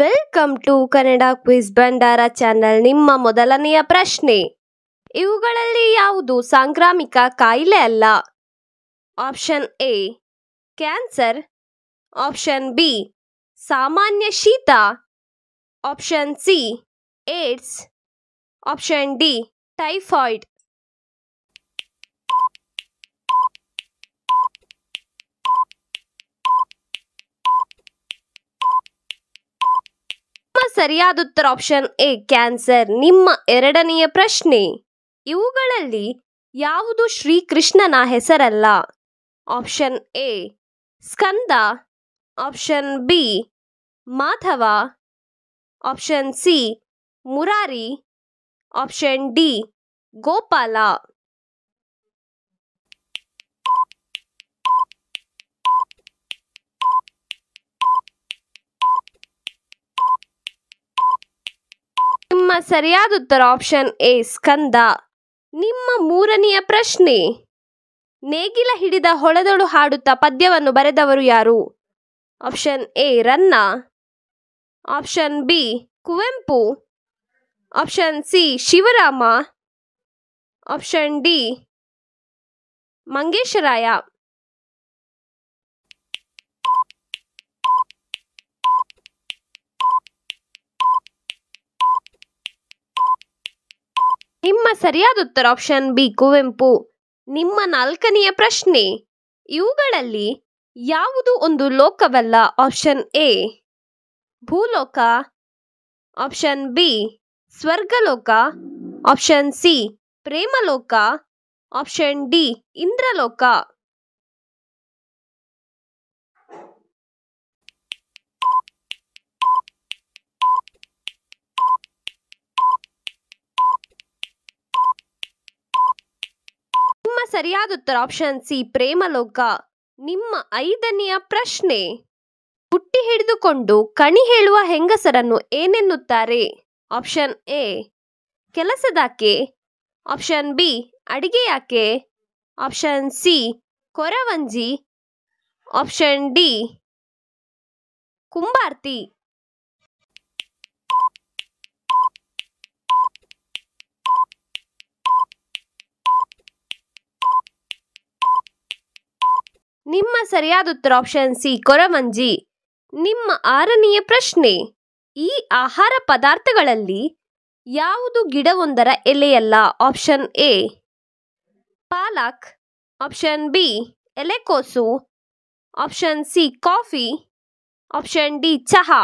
welcome to Kannada quiz ಭಂಡಾರ channel ನಿಮ್ಮ ಮೊದಲನೆಯ ಪ್ರಶ್ನೆ ಇವುಗಳಲ್ಲಿ ಯಾವುದು ಸಾಂಕ್ರಾಮಿಕ ಕಾಯಿಲೆ ಅಲ್ಲ option A cancer option B ಸಾಮಾನ್ಯ ಶೀತ option C AIDS option D typhoid ಸರಿಯಾದ ಉತ್ತರ ಆಪ್ಷನ್ ಎ ಕ್ಯಾನ್ಸರ್ ನಿಮ್ಮ ಎರಡನೆಯ ಪ್ರಶ್ನೆ ಇವುಗಳಲ್ಲಿ ಯಾವುದು ಶ್ರೀಕೃಷ್ಣನ ಹೆಸರಲ್ಲ option A Skanda option B Madhava option C Murari option D Gopala ನಿಮ್ಮ ಸರಿಯಾದ ಉತ್ತರ ಆಪ್ಷನ್ ಎ ಸ್ಕಂದ ನಿಮ್ಮ ಮೂರನೆಯ ಪ್ರಶ್ನೆ ನೇಗಿಲ ಹಿಡಿದ ಹೊಳೆದೊಳು ಹಾಡುತ್ತಾ ಪದ್ಯವನ್ನು ಬರೆದವರು ಯಾರು option A Ranna option B Kuvempu option C Shivarama option D Mangesharaya ನಿಮ್ಮ ಸರಿಯಾದ ಉತ್ತರ ಆಪ್ಷನ್ ಬಿ ಕುವೆಂಪು ನಿಮ್ಮ ನಾಲ್ಕನೆಯ ಪ್ರಶ್ನೆ ಇವುಗಳಲ್ಲಿ ಯಾವುದು ಒಂದು ಲೋಕವಲ್ಲ ಆಪ್ಷನ್ ಎ ಭೂಲೋಕ ಆಪ್ಷನ್ ಬಿ ಸ್ವರ್ಗಲೋಕ ಆಪ್ಷನ್ ಸಿ ಪ್ರೇಮಲೋಕ ಆಪ್ಷನ್ ಡಿ ಇಂದ್ರಲೋಕ ಸರಿಯಾದ ಉತ್ತರ ಆಪ್ಷನ್ ಸಿ ಪ್ರೇಮಲೋಕ ನಿಮ್ಮ ಐದನೆಯ ಪ್ರಶ್ನೆ ಹುಟ್ಟಿ ಹಿಡಿದುಕೊಂಡು ಕಣಿ ಹೇಳುವ ಹೆಂಗಸರನ್ನು ಏನೆನ್ನುತ್ತಾರೆ ಆಪ್ಷನ್ ಎ ಕೆಲಸದಾಕೆ ಆಪ್ಷನ್ ಬಿ ಯಾಕೆ ಆಪ್ಷನ್ ಸಿ ಕೊರವಂಜಿ ಆಪ್ಷನ್ ಡಿ ಕುಂಬಾರ್ತಿ ನಿಮ್ಮ ಸರಿಯಾದ ಉತ್ತರ ಆಪ್ಷನ್ ಸಿ ಕೊರವಂಜಿ ನಿಮ್ಮ ಆರನೆಯ ಪ್ರಶ್ನೆ ಈ ಆಹಾರ ಪದಾರ್ಥಗಳಲ್ಲಿ ಯಾವುದು ಗಿಡವೊಂದರ ಎಲೆಯಲ್ಲ ಆಪ್ಷನ್ ಎ ಪಾಲಕ್ ಆಪ್ಷನ್ ಬಿ ಎಲೆಕೋಸು option C coffee option D ಚಹಾ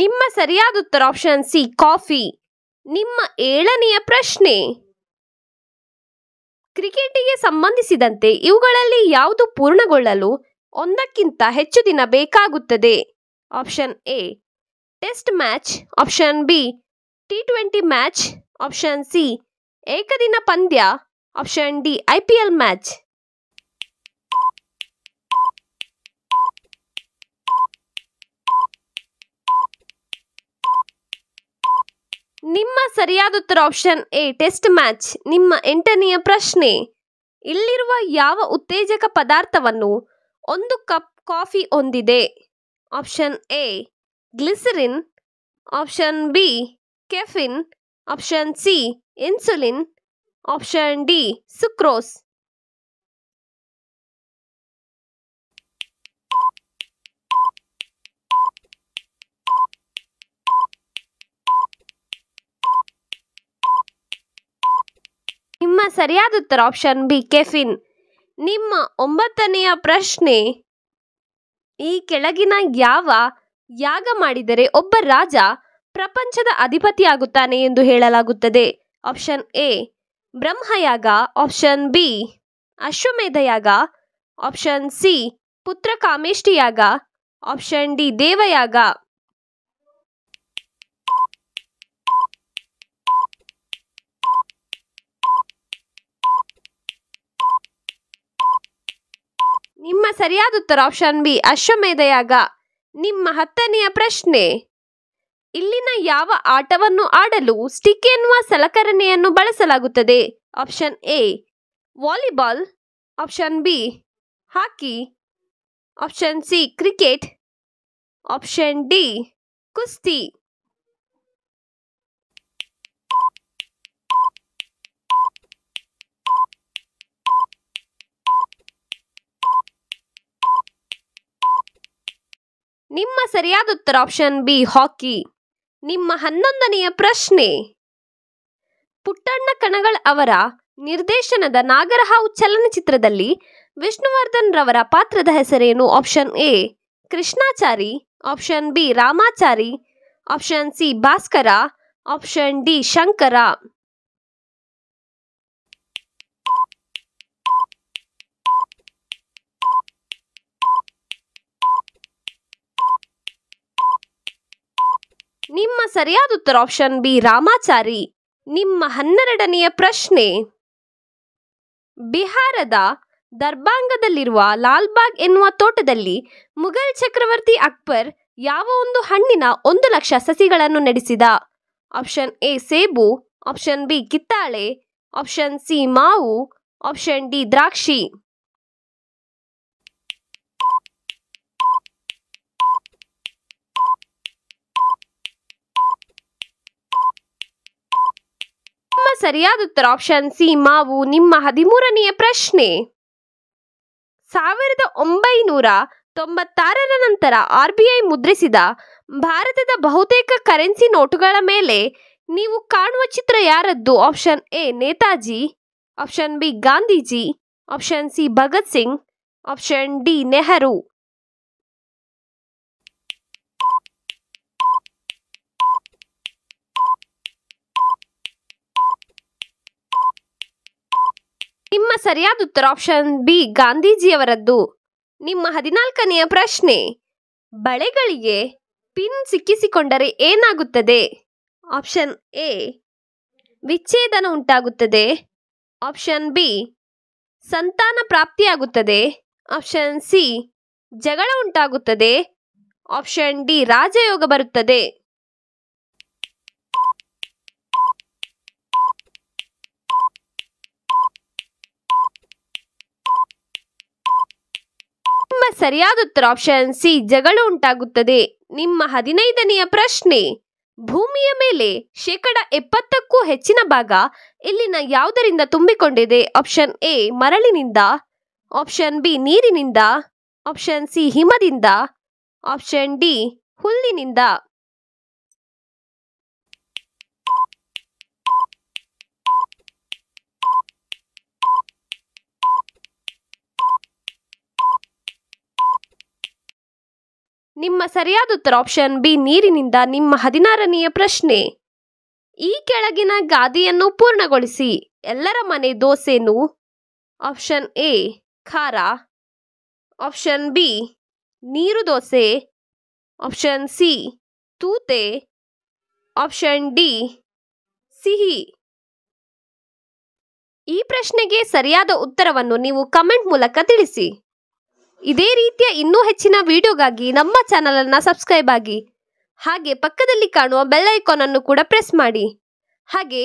ನಿಮ್ಮ ಸರಿಯಾದ ಉತ್ತರ ಆಪ್ಷನ್ ಸಿ ಕಾಫಿ ನಿಮ್ಮ ಏಳನೆಯ ಪ್ರಶ್ನೆ ಕ್ರಿಕೆಟಿಗೆ ಸಂಬಂಧಿಸಿದಂತೆ ಇವುಗಳಲ್ಲಿ ಯಾವುದು ಪೂರ್ಣಗೊಳ್ಳಲು ಒಂದಕ್ಕಿಂತ ಹೆಚ್ಚು ದಿನ ಬೇಕಾಗುತ್ತದೆ option A test match option B T twenty match option C ಏಕದಿನ ಪಂದ್ಯ option D I P L match ನಿಮ್ಮ ಸರಿಯಾದ ಉತ್ತರ ಆಪ್ಷನ್ ಎ ಟೆಸ್ಟ್ ಮ್ಯಾಚ್ ನಿಮ್ಮ ಎಂಟನೆಯ ಪ್ರಶ್ನೆ ಇಲ್ಲಿರುವ ಯಾವ ಉತ್ತೇಜಕ ಪದಾರ್ಥವನ್ನು ಒಂದು ಕಪ್ ಕಾಫಿ ಹೊಂದಿದೆ option A glycerin option B caffeine option C insulin option D sucrose ಸರಿಯಾದ ಉತ್ತರ ಆಪ್ಷನ್ ಬಿ ಕೆಫಿನ್ ನಿಮ್ಮ ಒಂಬತ್ತನೆಯ ಪ್ರಶ್ನೆ ಈ ಕೆಳಗಿನ ಯಾವ ಯಾಗ ಮಾಡಿದರೆ ಒಬ್ಬ ರಾಜ ಪ್ರಪಂಚದ ಅಧಿಪತಿಯಾಗುತ್ತಾನೆ ಎಂದು ಹೇಳಲಾಗುತ್ತದೆ ಆಪ್ಷನ್ ಎ ಬ್ರಹ್ಮಯಾಗ ಆಪ್ಷನ್ ಬಿ ಅಶ್ವಮೇಧಯಾಗ ಆಪ್ಷನ್ ಸಿ ಪುತ್ರ ಕಾಮೇಷ್ಟಿಯಾಗ ಆಪ್ಷನ್ ಡಿ ದೇವಯಾಗ ಸರಿಯಾದ ಉತ್ತರ ಆಪ್ಷನ್ ಬಿ ಅಶ್ವಮೇಧಯಾಗ ನಿಮ್ಮ ಹತ್ತನೆಯ ಪ್ರಶ್ನೆ ಇಲ್ಲಿನ ಯಾವ ಆಟವನ್ನು ಆಡಲು ಸ್ಟಿಕ್ ಎನ್ನುವ ಸಲಕರಣೆಯನ್ನು ಬಳಸಲಾಗುತ್ತದೆ option A volleyball option B hockey option C cricket option D ಕುಸ್ತಿ ನಿಮ್ಮ ಸರಿಯಾದ ಉತ್ತರ ಆಪ್ಷನ್ ಬಿ ಹಾಕಿ ನಿಮ್ಮ ಹನ್ನೊಂದನೆಯ ಪ್ರಶ್ನೆ ಪುಟ್ಟಣ್ಣ ಕಣಗಳ್ ಅವರ ನಿರ್ದೇಶನದ ನಾಗರಹಾವು ಚಲನಚಿತ್ರದಲ್ಲಿ ವಿಷ್ಣುವರ್ಧನ್ ರವರ ಪಾತ್ರದ ಹೆಸರೇನು option A Krishnachari option B Ramachari option C Bhaskara option D Shankara ನಿಮ್ಮ ಸರಿಯಾದ ಉತ್ತರ ಆಪ್ಷನ್ ಬಿ ರಾಮಾಚಾರಿ ನಿಮ್ಮ ಹನ್ನೆರಡನೆಯ ಪ್ರಶ್ನೆ ಬಿಹಾರದ ದರ್ಬಾಂಗದಲ್ಲಿರುವ ಲಾಲ್ಬಾಗ್ ಎನ್ನುವ ತೋಟದಲ್ಲಿ ಮುಘಲ್ ಚಕ್ರವರ್ತಿ ಅಕ್ಬರ್ ಯಾವ ಒಂದು ಹಣ್ಣಿನ ಒಂದು ಲಕ್ಷ ಸಸಿಗಳನ್ನು ನಡೆಸಿದ ಆಪ್ಷನ್ ಎ ಸೇಬು ಆಪ್ಷನ್ ಬಿ ಕಿತ್ತಾಳೆ ಆಪ್ಷನ್ ಸಿ ಮಾವು ಆಪ್ಷನ್ ಡಿ ದ್ರಾಕ್ಷಿ ಸರಿಯಾದ ಉತ್ತರ ಆಪ್ಷನ್ ಸಿ ಮಾವು ನಿಮ್ಮ ಹದಿಮೂರನೆಯ ಪ್ರಶ್ನೆ ಸಾವಿರದ ಒಂಬೈನೂರ ತೊಂಬತ್ತಾರರ ನಂತರ ಐ ಮುದ್ರಿಸಿದ ಭಾರತದ ಬಹುತೇಕ ಕರೆನ್ಸಿ ನೋಟುಗಳ ಮೇಲೆ ನೀವು ಕಾಣುವ ಚಿತ್ರ ಯಾರದ್ದು option A Netaji option B Gandhiji option C Bhagat Singh option D Nehru ಸರಿಯಾದ ಉತ್ತರ ಆಪ್ಷನ್ ಬಿ ಗಾಂಧೀಜಿಯವರದ್ದು ನಿಮ್ಮ ಹದಿನಾಲ್ಕನೆಯ ಪ್ರಶ್ನೆ ಬಳೆಗಳಿಗೆ ಪಿನ್ ಸಿಕ್ಕಿಸಿಕೊಂಡರೆ ಏನಾಗುತ್ತದೆ ಆಪ್ಷನ್ ಎ ವಿಚ್ಛೇದನ ಉಂಟಾಗುತ್ತದೆ ಆಪ್ಷನ್ ಬಿ ಸಂತಾನ ಪ್ರಾಪ್ತಿಯಾಗುತ್ತದೆ ಆಪ್ಷನ್ ಸಿ ಜಗಳ ಉಂಟಾಗುತ್ತದೆ ಆಪ್ಷನ್ ಡಿ ರಾಜಯೋಗ ಬರುತ್ತದೆ ಸರಿಯಾದ ಉತ್ತರ ಆಪ್ಷನ್ ಸಿ ಜಗಳ ಉಂಟಾಗುತ್ತದೆ ನಿಮ್ಮ ಹದಿನೈದನೆಯ ಪ್ರಶ್ನೆ ಭೂಮಿಯ ಮೇಲೆ ಶೇಕಡ ಎಪ್ಪತ್ತಕ್ಕೂ ಹೆಚ್ಚಿನ ಭಾಗ ಇಲ್ಲಿನ ಯಾವುದರಿಂದ ತುಂಬಿಕೊಂಡಿದೆ ಆಪ್ಷನ್ ಎ ಮರಳಿನಿಂದ ಆಪ್ಷನ್ ಬಿ ನೀರಿನಿಂದ ಆಪ್ಷನ್ ಸಿ ಹಿಮದಿಂದ ಆಪ್ಷನ್ ಡಿ ಹುಲ್ಲಿನಿಂದ ನಿಮ್ಮ ಸರಿಯಾದ ಉತ್ತರ ಆಪ್ಷನ್ ಬಿ ನೀರಿನಿಂದ ನಿಮ್ಮ ಹದಿನಾರನೆಯ ಪ್ರಶ್ನೆ ಈ ಕೆಳಗಿನ ಗಾದಿಯನ್ನು ಪೂರ್ಣಗೊಳಿಸಿ ಎಲ್ಲರ ಮನೆ ದೋಸೆನು ಆಪ್ಷನ್ ಎ ಖಾರ ಆಪ್ಷನ್ ಬಿ ನೀರು ದೋಸೆ ಆಪ್ಷನ್ ಸಿ ತೂತೆ ಆಪ್ಷನ್ ಡಿ ಸಿಹಿ ಈ ಪ್ರಶ್ನೆಗೆ ಸರಿಯಾದ ಉತ್ತರವನ್ನು ನೀವು ಕಮೆಂಟ್ ಮೂಲಕ ತಿಳಿಸಿ ಇದೇ ರೀತಿಯ ಇನ್ನೂ ಹೆಚ್ಚಿನ ವಿಡಿಯೋಗಾಗಿ ನಮ್ಮ ಚಾನಲನ್ನು ಸಬ್ಸ್ಕ್ರೈಬ್ ಆಗಿ ಹಾಗೆ ಪಕ್ಕದಲ್ಲಿ ಕಾಣುವ ಬೆಲ್ ಐಕಾನ್ ಅನ್ನು ಕೂಡ ಪ್ರೆಸ್ ಮಾಡಿ ಹಾಗೆ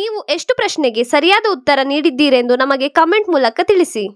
ನೀವು ಎಷ್ಟು ಪ್ರಶ್ನೆಗೆ ಸರಿಯಾದ ಉತ್ತರ ನೀಡಿದ್ದೀರೆಂದು ನಮಗೆ ಕಮೆಂಟ್ ಮೂಲಕ ತಿಳಿಸಿ